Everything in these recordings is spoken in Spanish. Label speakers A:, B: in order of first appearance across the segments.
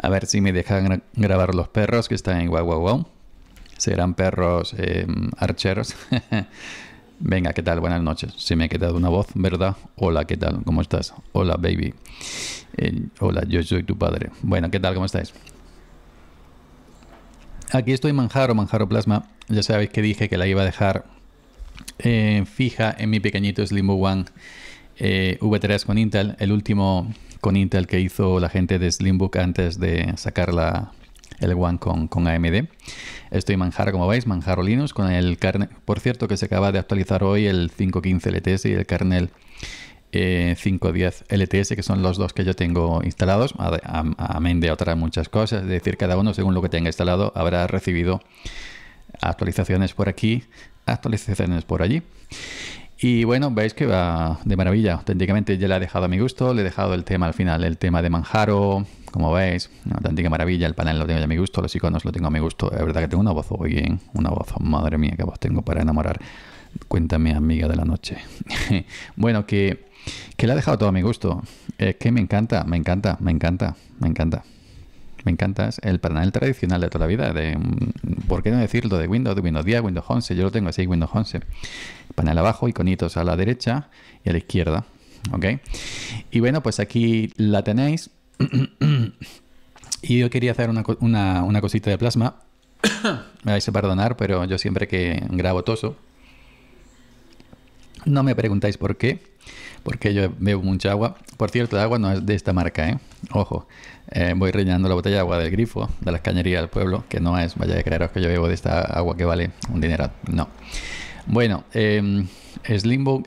A: A ver si me dejan grabar los perros que están en Guau Guau Guau. Serán perros em, archeros. Venga, ¿qué tal? Buenas noches. Se me ha quedado una voz, ¿verdad? Hola, ¿qué tal? ¿Cómo estás? Hola, baby. hola, yo soy tu padre. Bueno, ¿qué tal? ¿Cómo estáis? Aquí estoy Manjaro, Manjaro Plasma. Ya sabéis que dije que la iba a dejar eh, fija en mi pequeñito Slimbo One eh, V3 con Intel. El último con Intel que hizo la gente de Slimbook antes de sacar la, el One con, AMD. Estoy manjar como veis, Manjaro Linux, con el kernel, por cierto que se acaba de actualizar hoy el 515 LTS y el kernel 510 eh, LTS, que son los dos que yo tengo instalados, amén de otras muchas cosas, es decir, cada uno según lo que tenga instalado habrá recibido actualizaciones por aquí, actualizaciones por allí. Y bueno, veis que va de maravilla. Auténticamente ya le he dejado a mi gusto, le he dejado el tema al final, el tema de Manjaro, como veis, auténtica maravilla. El panel lo tengo ya a mi gusto, los iconos lo tengo a mi gusto. Es verdad que tengo una voz hoy, bien, una voz, madre mía, que voz tengo para enamorar. Cuéntame, amiga de la noche. bueno, que, que le ha dejado todo a mi gusto. Es que me encanta, me encanta, me encanta, me encanta me encantas el panel tradicional de toda la vida, mm, ¿por qué no decirlo? De Windows, de Windows 10, Windows 11, yo lo tengo así, Windows 11. Panel abajo, iconitos a la derecha y a la izquierda, ¿ok? Y bueno, pues aquí la tenéis. y yo quería hacer una cosita de plasma. me vais a perdonar, pero yo siempre que grabo toso, no me preguntáis por qué porque yo bebo mucha agua. Por cierto, el agua no es de esta marca, ¿eh? Ojo, eh, voy rellenando la botella de agua del grifo, de las cañerías del pueblo, que no es, vaya a creeros que yo bebo de esta agua que vale un dinero. No. Bueno, em, em, em, eh, Slimbo,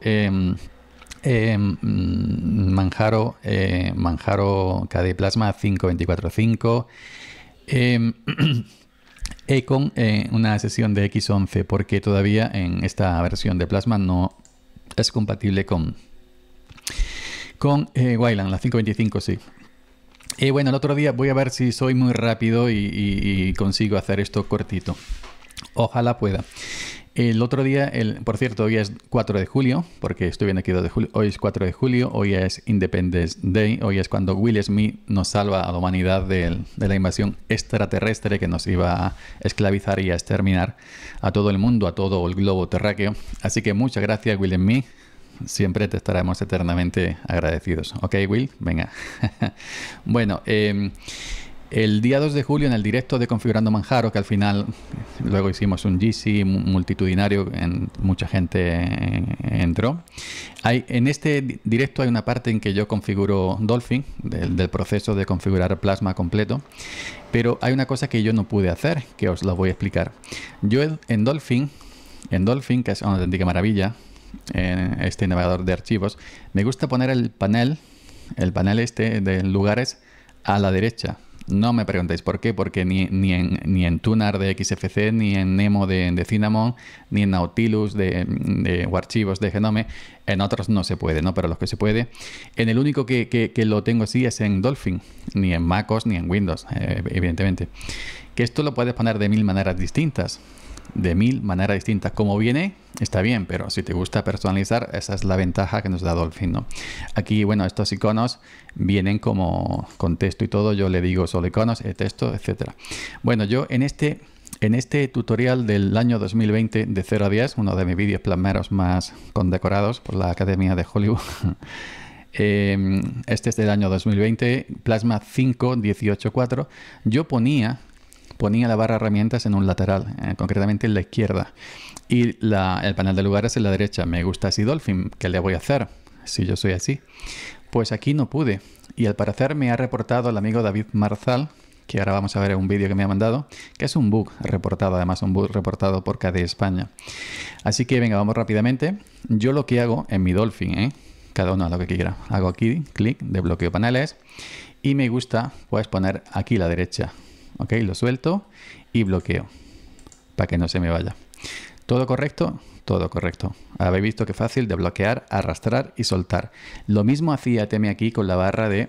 A: Manjaro, Manjaro KD Plasma 5245. Econ con eh, una sesión de X11 porque todavía en esta versión de Plasma no es compatible con con eh, la 5.25, sí. Y eh, bueno, el otro día voy a ver si soy muy rápido y, consigo hacer esto cortito. Ojalá pueda. El otro día, el, por cierto, hoy es 4 de julio, porque estoy viendo aquí 2 de julio, hoy es 4 de julio, hoy es Independence Day, hoy es cuando Will Smith nos salva a la humanidad de la invasión extraterrestre que nos iba a esclavizar y a exterminar a todo el mundo, a todo el globo terráqueo. Así que muchas gracias Will Smith, Siempre te estaremos eternamente agradecidos. Ok, Will, venga. bueno, em, el día 2 de julio en el directo de Configurando Manjaro, que al final luego hicimos un GC multitudinario, mucha gente eh, entró. Hay, en este directo hay una parte en que yo configuro Dolphin, del, proceso de configurar Plasma completo, pero hay una cosa que yo no pude hacer, que os la voy a explicar. Yo en Dolphin, en Dolphin, que es una auténtica maravilla, en eh, este navegador de archivos, me gusta poner el panel, el panel este de lugares a la derecha. No me preguntéis por qué, porque ni, ni, en, ni en Tunar de XFC, ni en Nemo de, Cinnamon, ni en Nautilus de, o archivos de Genome, en otros no se puede, ¿no? Pero los que se puede. En el único que, que, lo tengo así es en Dolphin, ni en MacOS, ni en Windows, eh, evidentemente. Que esto lo puedes poner de mil maneras distintas de mil maneras distintas. Como viene, está bien, pero si te gusta personalizar, esa es la ventaja que nos da Dolphin, ¿no? Aquí, bueno, estos iconos vienen como contexto y todo. Yo le digo solo iconos, texto, etcétera. Bueno, yo en este en este tutorial del año 2020 de 0 a 10, uno de mis vídeos plasmeros más condecorados por la Academia de Hollywood, em, este es del año 2020, Plasma 5, 18, 4, yo ponía ponía la barra herramientas en un lateral, eh, concretamente en la izquierda. Y el panel de lugares en la derecha. Me gusta así Dolphin, ¿qué le voy a hacer si yo soy así? Pues aquí no pude. Y al parecer me ha reportado el amigo David Marzal, que ahora vamos a ver un vídeo que me ha mandado, que es un bug reportado, además un bug reportado por KDE España. Así que venga, vamos rápidamente. Yo lo que hago en mi Dolphin, ¿eh? cada uno a lo que quiera. Hago aquí, clic, de bloqueo paneles y me gusta pues poner aquí la derecha ok, lo suelto y bloqueo para que no se me vaya. ¿Todo correcto? Todo correcto. Habéis visto que fácil de bloquear, arrastrar y soltar. Lo mismo hacía Teme aquí con la barra de,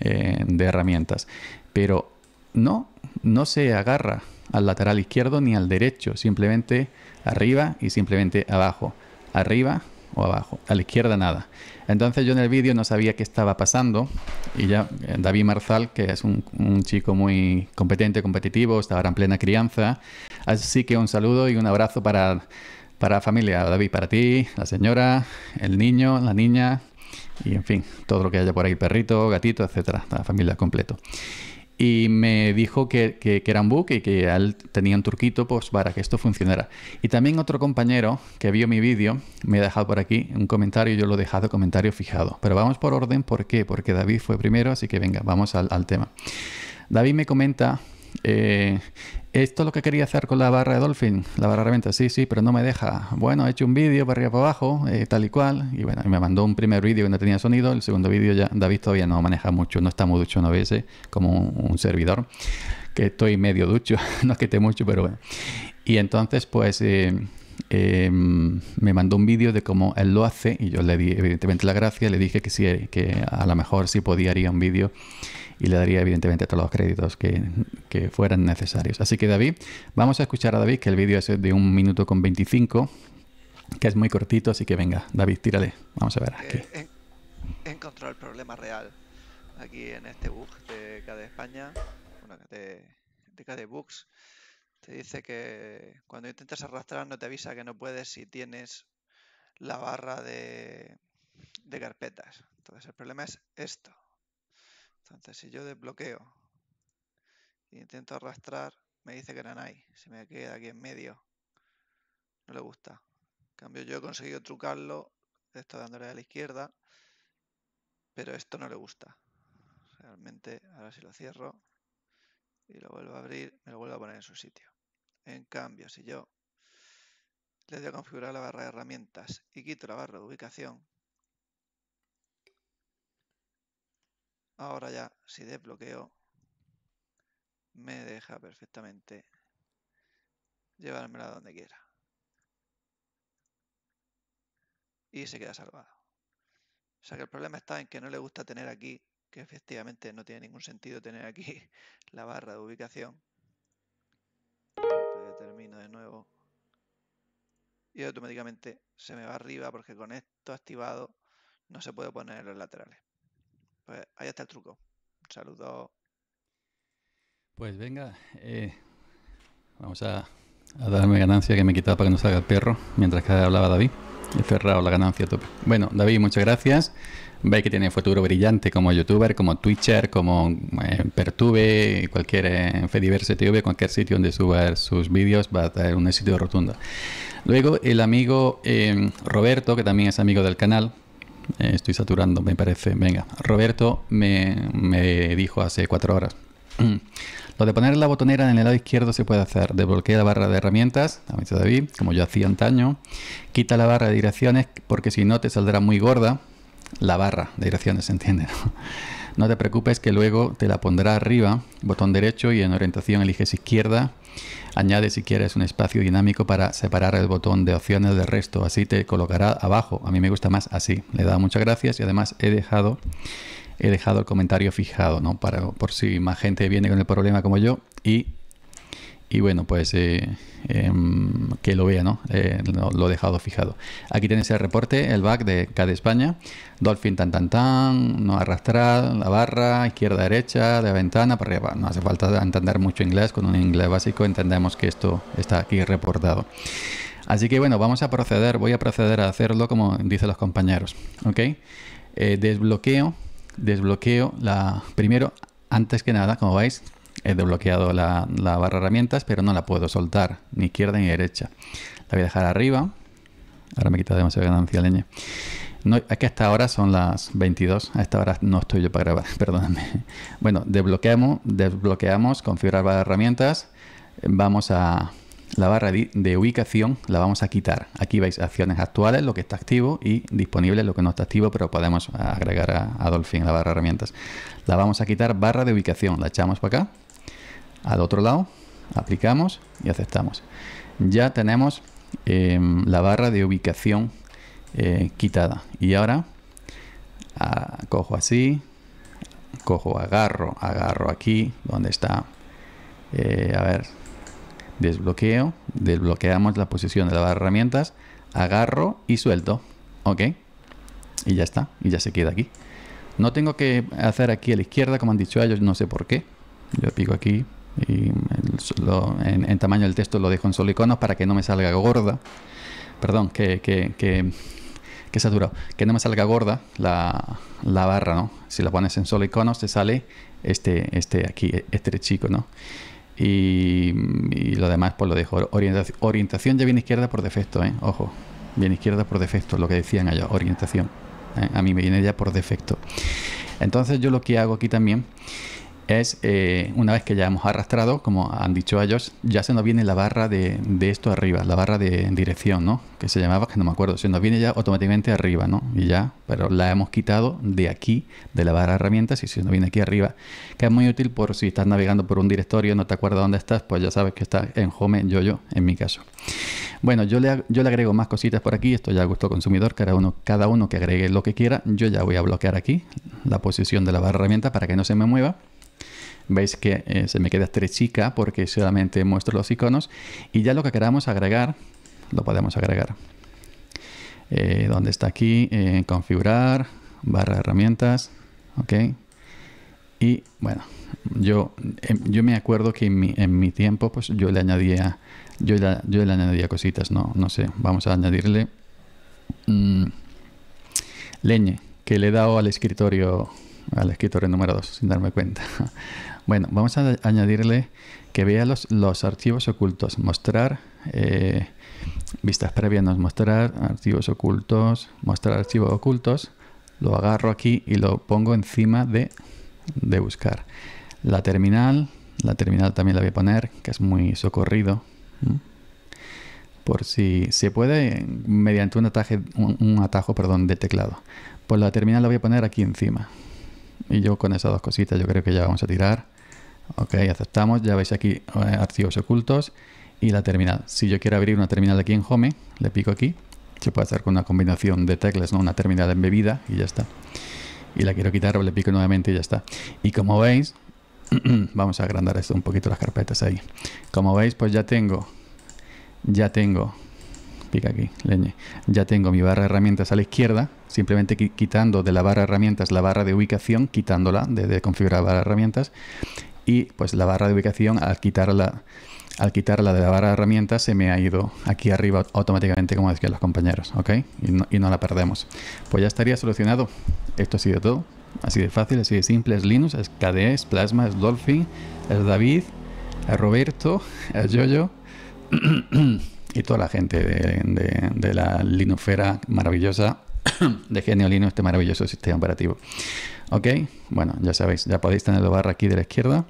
A: eh, de herramientas, pero no, no se agarra al lateral izquierdo ni al derecho, simplemente arriba y simplemente abajo. Arriba, o abajo, a la izquierda nada. Entonces yo en el vídeo no sabía qué estaba pasando y ya eh, David Marzal, que es un, chico muy competente, competitivo, estaba en plena crianza, así que un saludo y un abrazo para, para la familia, David, para ti, la señora, el niño, la niña y en fin, todo lo que haya por ahí, perrito, gatito, etcétera, la familia completo y me dijo que, que, era un bug y que él tenía un turquito, pues, para que esto funcionara. Y también otro compañero que vio mi vídeo me ha dejado por aquí un comentario y yo lo he dejado comentario fijado. Pero vamos por orden, ¿por qué? Porque David fue primero, así que venga, vamos al, al tema. David me comenta eh, esto es lo que quería hacer con la barra de Dolphin, la barra de Sí, sí, pero no me deja. Bueno, he hecho un vídeo para arriba para abajo, eh, tal y cual. Y bueno, me mandó un primer vídeo que no tenía sonido. El segundo vídeo ya David todavía no maneja mucho, no está muy ducho en vez, como un, servidor. Que estoy medio ducho, no es que esté mucho, pero bueno. Y entonces, pues. Eh, Em, me mandó un vídeo de cómo él lo hace y yo le di evidentemente la gracia, le dije que sí, que a lo mejor sí podía haría un vídeo y le daría evidentemente todos los créditos que, fueran necesarios. Así que David, vamos a escuchar a David, que el vídeo es de un minuto con 25, que es muy cortito, así que venga, David, tírale, vamos a ver. Eh,
B: aquí. Eh, el problema real aquí en este bug de KD España, de, de Books. Se dice que cuando intentas arrastrar no te avisa que no puedes si tienes la barra de, carpetas. Entonces el problema es esto. Entonces si yo desbloqueo e intento arrastrar, me dice que no hay. Se me queda aquí en medio. No le gusta. En cambio yo he conseguido trucarlo, esto dándole a la izquierda, pero esto no le gusta. Realmente, ahora si lo cierro y lo vuelvo a abrir, me lo vuelvo a poner en su sitio. En cambio, si yo le doy a configurar la barra de herramientas y quito la barra de ubicación, ahora ya si desbloqueo me deja perfectamente llevármela donde quiera. Y se queda salvado. O sea que el problema está en que no le gusta tener aquí, que efectivamente no tiene ningún sentido tener aquí la barra de ubicación, termino de nuevo. Y automáticamente se me va arriba porque con esto activado no se puede poner en los laterales. Pues ahí está el truco. saludo. Pues venga, eh, vamos a,
A: a darme ganancia que me quitaba para que no salga el perro mientras que hablaba David cerrado la ganancia top Bueno, David, muchas gracias. Ve que tiene futuro brillante como youtuber, como twitcher, como eh, Pertube, cualquier eh, Fediverse TV, cualquier sitio donde suba sus vídeos va a tener un éxito rotundo. Luego el amigo em, Roberto, que también es amigo del canal, eh, estoy saturando me parece, venga, Roberto me dijo hace cuatro horas, Mm. Lo de poner la botonera en el lado izquierdo se puede hacer. Desbloquea la barra de herramientas, como David, como yo hacía antaño. Quita la barra de direcciones porque si no te saldrá muy gorda la barra de direcciones, ¿entiendes? No te preocupes que luego te la pondrá arriba, botón derecho y en orientación eliges izquierda. Añade si quieres un espacio dinámico para separar el botón de opciones del resto, así te colocará abajo. A mí me gusta más así. Le he dado muchas gracias y además he dejado he dejado el comentario fijado, ¿no? Para, por si más gente viene con el problema como yo y, y bueno, pues eh, em, que lo vea, ¿no? Eh, lo he dejado fijado. Aquí tenéis el reporte, el back de cada España. Dolphin tan tan tan, no arrastrar, la barra, izquierda, derecha, de la ventana, para arriba. No hace falta entender mucho inglés, con un inglés básico entendemos que esto está aquí reportado. Así que bueno, vamos a proceder, voy a proceder a hacerlo como dicen los compañeros, ¿ok? Eh, desbloqueo desbloqueo la... Primero, antes que nada, como veis, he desbloqueado la, la barra herramientas, pero no la puedo soltar, ni izquierda ni derecha. La voy a dejar arriba. Ahora me quita demasiada ganancia leña. No, que hasta ahora son las 22. A esta hora no estoy yo para grabar, perdóname. Bueno, desbloqueamos, desbloqueamos configurar barra herramientas. Vamos a la barra de ubicación la vamos a quitar. Aquí veis acciones actuales, lo que está activo y disponible, lo que no está activo, pero podemos agregar a, Dolphin la barra herramientas. La vamos a quitar barra de ubicación, la echamos para acá, al otro lado, aplicamos y aceptamos. Ya tenemos em, la barra de ubicación eh, quitada. Y ahora cojo así, cojo, agarro, agarro aquí, donde está, eh, a ver, desbloqueo, desbloqueamos la posición de las herramientas, agarro y suelto. Ok. Y ya está. Y ya se queda aquí. No tengo que hacer aquí a la izquierda, como han dicho ellos, no sé por qué. Yo pico aquí y en, tamaño del texto lo dejo en solo iconos para que no me salga gorda. Perdón, que, que, que, que saturado. Que no me salga gorda la, la, barra, ¿no? Si la pones en solo iconos te sale este, este aquí, e, este chico, ¿no? Y, lo demás, pues lo dejo. Orientación, ya viene izquierda por defecto, ¿eh? Ojo, viene izquierda por defecto, lo que decían allá, orientación. ¿eh? A mí me viene ya por defecto. Entonces yo lo que hago aquí también es eh, una vez que ya hemos arrastrado, como han dicho ellos, ya se nos viene la barra de, esto arriba, la barra de dirección, ¿no? Que se llamaba, que no me acuerdo, se nos viene ya automáticamente arriba, ¿no? Y ya, pero la hemos quitado de aquí, de la barra de herramientas, y se nos viene aquí arriba, que es muy útil por si estás navegando por un directorio, no te acuerdas dónde estás, pues ya sabes que está en home, yo-yo, en mi caso. Bueno, yo le, yo le agrego más cositas por aquí, esto ya a gusto consumidor, cada uno, cada uno que agregue lo que quiera, yo ya voy a bloquear aquí la posición de la barra de herramientas para que no se me mueva. Veis que eh, se me queda estrechica porque solamente muestro los iconos. Y ya lo que queramos agregar, lo podemos agregar. Eh, donde está aquí, eh, configurar, barra herramientas, ok. Y bueno, yo, em, yo me acuerdo que en mi, en mi tiempo, pues yo le añadía, yo yo le añadía cositas, no, no sé, vamos a añadirle mm, leñe, que le he dado al escritorio, al escritorio número 2, sin darme cuenta. Bueno, vamos a añadirle que vea los, los archivos ocultos, mostrar eh, vistas previas, nos mostrar archivos ocultos, mostrar archivos ocultos. Lo agarro aquí y lo pongo encima de, buscar. La terminal, la terminal también la voy a poner, que es muy socorrido. Por si se puede, mediante un, ataje, un, atajo perdón, de teclado. Pues la terminal la voy a poner aquí encima. Y yo con esas dos cositas yo creo que ya vamos a tirar. Ok, aceptamos. Ya veis aquí eh, archivos ocultos y la terminal. Si yo quiero abrir una terminal aquí en Home, le pico aquí. Se puede hacer con una combinación de teclas, ¿no? Una terminal embebida y ya está. Y la quiero quitar, le pico nuevamente y ya está. Y como veis, vamos a agrandar esto un poquito las carpetas ahí. Como veis, pues ya tengo, ya tengo, pica aquí, leñe, ya tengo mi barra de herramientas a la izquierda, simplemente quitando de la barra de herramientas la barra de ubicación, quitándola de, de configurar barra de herramientas, y pues la barra de ubicación al quitarla, al quitarla de la barra de herramientas se me ha ido aquí arriba automáticamente como decían los compañeros, ¿ok? Y no, la perdemos. Pues ya estaría solucionado. Esto ha sido todo. Así de fácil, así de simple. Es Linux, es KDE, es Plasma, es Dolphin, es David, es Roberto, es Yoyo. y toda la gente de, la linufera maravillosa de Genio Linux, este maravilloso sistema operativo. ¿Ok? Bueno, ya sabéis, ya podéis tener la barra aquí de la izquierda,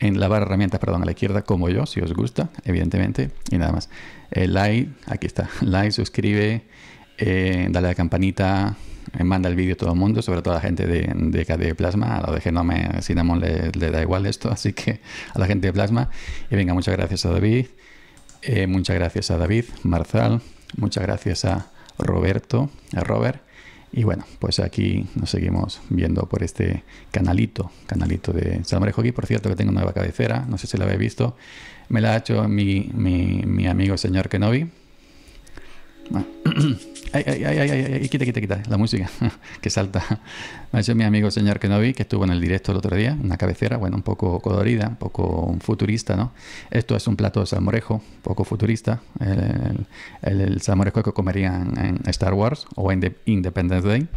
A: en la barra herramientas, perdón, a la izquierda, como yo, si os gusta, evidentemente, y nada más. Eh, like, aquí está, like, suscribe, eh, dale a la campanita, eh, manda el vídeo a todo el mundo, sobre todo a la gente de, de Plasma, a la de Genome Cinnamon le, le da igual esto, así que a la gente de Plasma. Y venga, muchas gracias a David, muchas gracias a David Marzal, muchas gracias a Roberto, a Robert y bueno, pues aquí nos seguimos viendo por este canalito, canalito de Salmorejo aquí, por cierto, que tengo nueva cabecera, no sé si la habéis visto. Me la ha hecho mi, mi, mi amigo señor Kenobi. Ah. Ay, ay, ay, ay, quita, quita, quita, la música que salta. Me ha dicho mi amigo señor Kenobi, que estuvo en el directo el otro día, una cabecera, bueno, un poco colorida, un poco futurista, ¿no? Esto es un plato de salmorejo, un poco futurista, el, el salmorejo que comerían en Star Wars o en Independence Day.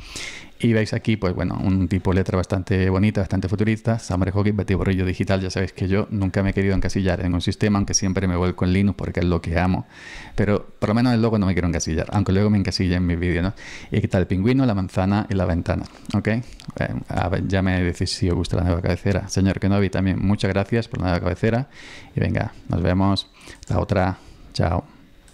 A: Y veis aquí, pues bueno, un tipo letra bastante bonita, bastante futurista, Summer Hockey, batiburrillo digital, ya sabéis que yo nunca me he querido encasillar en un sistema, aunque siempre me vuelco en Linux porque es lo que amo. Pero por lo menos el logo no me quiero encasillar, aunque luego me encasille en mi vídeo, ¿no? Y aquí está el pingüino, la manzana y la ventana, ¿ok? Eh, ya me decís si os gusta la nueva cabecera. Señor Kenobi, también muchas gracias por la nueva cabecera. Y venga, nos vemos la otra. Chao.